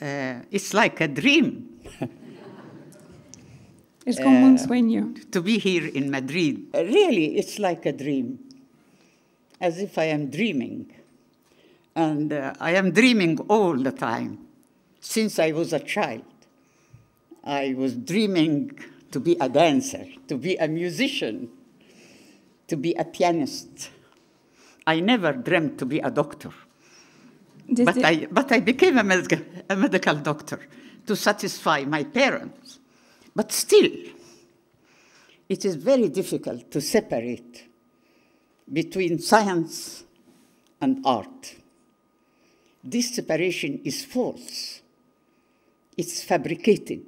uh, it's like a dream. It's como un uh, sueño. To be here in Madrid. Uh, really, it's like a dream, as if I am dreaming. And uh, I am dreaming all the time, since I was a child. I was dreaming to be a dancer, to be a musician, to be a pianist. I never dreamed to be a doctor but, I, but I became a, a medical doctor to satisfy my parents. But still, it is very difficult to separate between science and art. This separation is false. It's fabricated.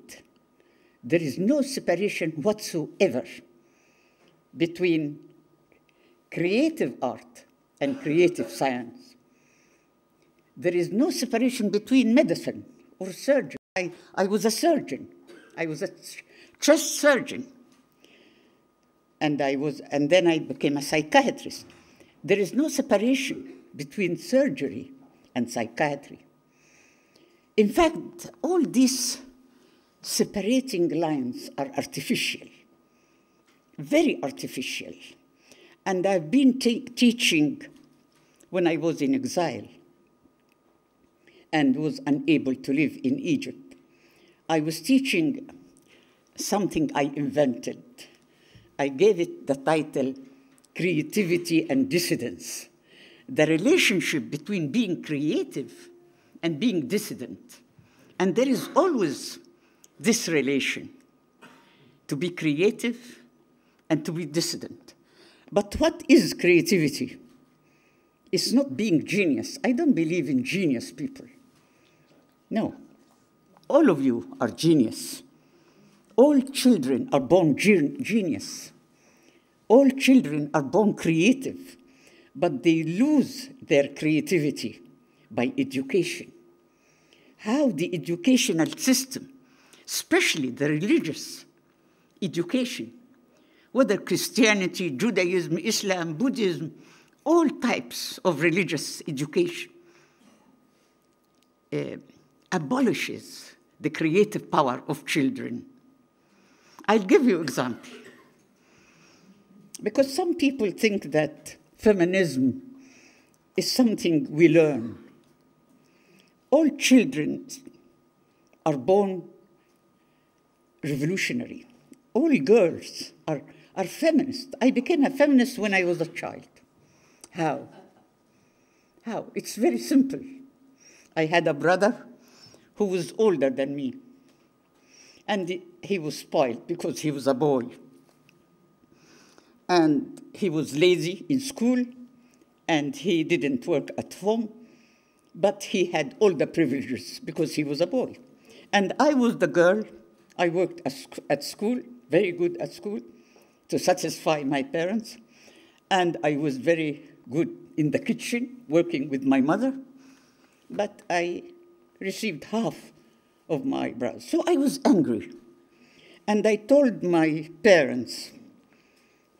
There is no separation whatsoever between creative art and creative science there is no separation between medicine or surgery. I, I was a surgeon. I was a chest surgeon. And I was, and then I became a psychiatrist. There is no separation between surgery and psychiatry. In fact, all these separating lines are artificial, very artificial. And I've been teaching when I was in exile and was unable to live in Egypt. I was teaching something I invented. I gave it the title Creativity and Dissidence the relationship between being creative and being dissident. And there is always this relation to be creative and to be dissident. But what is creativity? It's not being genius. I don't believe in genius people. No. All of you are genius. All children are born gen genius. All children are born creative, but they lose their creativity by education. How the educational system, especially the religious education, whether Christianity, Judaism, Islam, Buddhism, all types of religious education, uh, abolishes the creative power of children. I'll give you an example. Because some people think that feminism is something we learn. All children are born revolutionary. All girls are, are feminists. I became a feminist when I was a child. How? How? It's very simple. I had a brother who was older than me. And he was spoiled because he was a boy. And he was lazy in school, and he didn't work at home, but he had all the privileges because he was a boy. And I was the girl. I worked at school, very good at school, to satisfy my parents. And I was very good in the kitchen, working with my mother. But I received half of my browse. So I was angry. And I told my parents,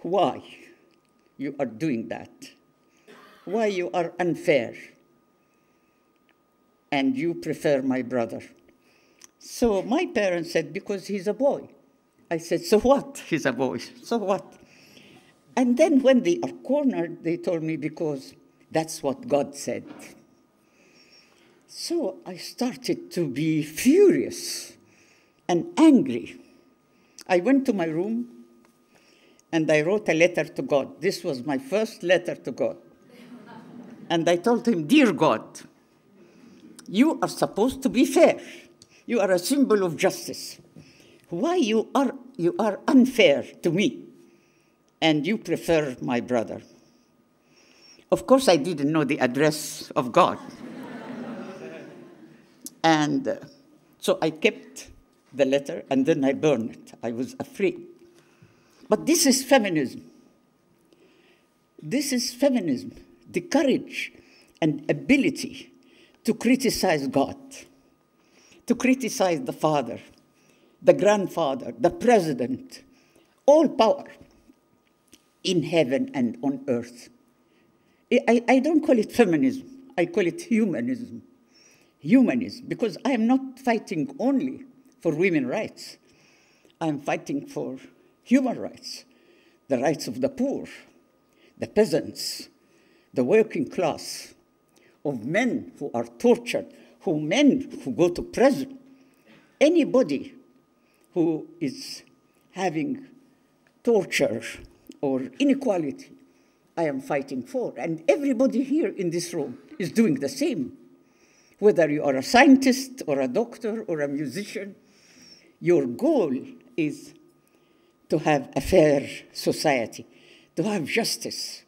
why you are doing that, why you are unfair, and you prefer my brother. So my parents said, because he's a boy. I said, so what? He's a boy. So what? And then when they are cornered, they told me, because that's what God said. So I started to be furious and angry. I went to my room and I wrote a letter to God. This was my first letter to God. and I told him, Dear God, you are supposed to be fair. You are a symbol of justice. Why you are, you are unfair to me and you prefer my brother? Of course, I didn't know the address of God. And uh, so I kept the letter and then I burned it. I was afraid. But this is feminism. This is feminism, the courage and ability to criticize God, to criticize the father, the grandfather, the president, all power in heaven and on earth. I, I don't call it feminism, I call it humanism humanism, because I am not fighting only for women rights. I'm fighting for human rights, the rights of the poor, the peasants, the working class, of men who are tortured, who men who go to prison, anybody who is having torture or inequality, I am fighting for. And everybody here in this room is doing the same whether you are a scientist or a doctor or a musician, your goal is to have a fair society, to have justice,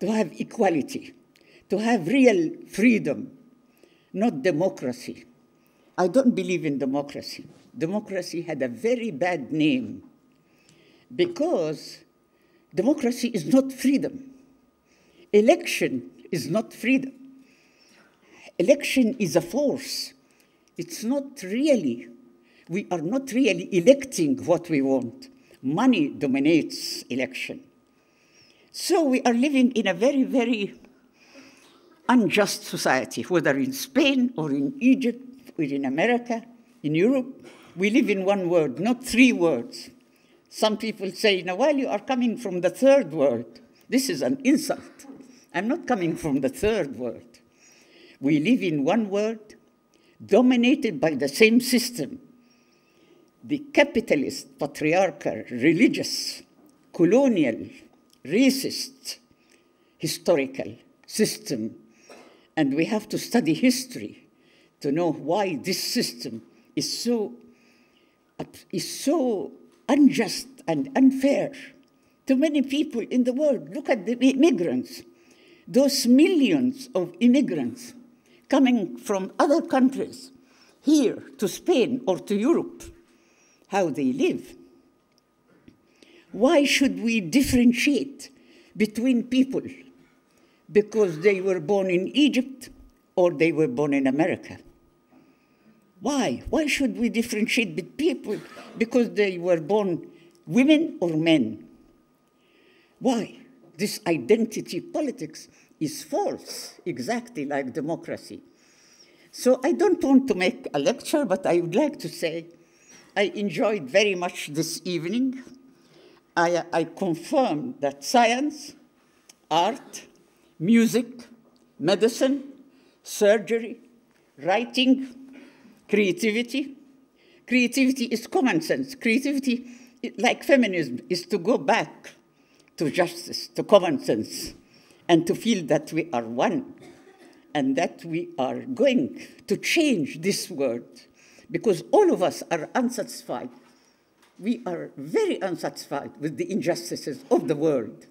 to have equality, to have real freedom, not democracy. I don't believe in democracy. Democracy had a very bad name because democracy is not freedom. Election is not freedom. Election is a force. It's not really, we are not really electing what we want. Money dominates election. So we are living in a very, very unjust society, whether in Spain or in Egypt or in America, in Europe. We live in one world, not three words. Some people say, while you are coming from the third world. This is an insult. I'm not coming from the third world. We live in one world dominated by the same system. The capitalist, patriarchal, religious, colonial, racist, historical system. And we have to study history to know why this system is so, is so unjust and unfair to many people in the world. Look at the immigrants, those millions of immigrants coming from other countries here to Spain or to Europe, how they live. Why should we differentiate between people because they were born in Egypt or they were born in America? Why? Why should we differentiate between people because they were born women or men? Why? This identity politics is false, exactly like democracy. So I don't want to make a lecture, but I would like to say I enjoyed very much this evening. I, I confirmed that science, art, music, medicine, surgery, writing, creativity. Creativity is common sense. Creativity, like feminism, is to go back to justice, to common sense and to feel that we are one and that we are going to change this world because all of us are unsatisfied. We are very unsatisfied with the injustices of the world.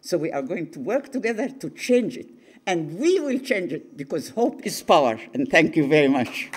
So we are going to work together to change it. And we will change it because hope is power. And thank you very much.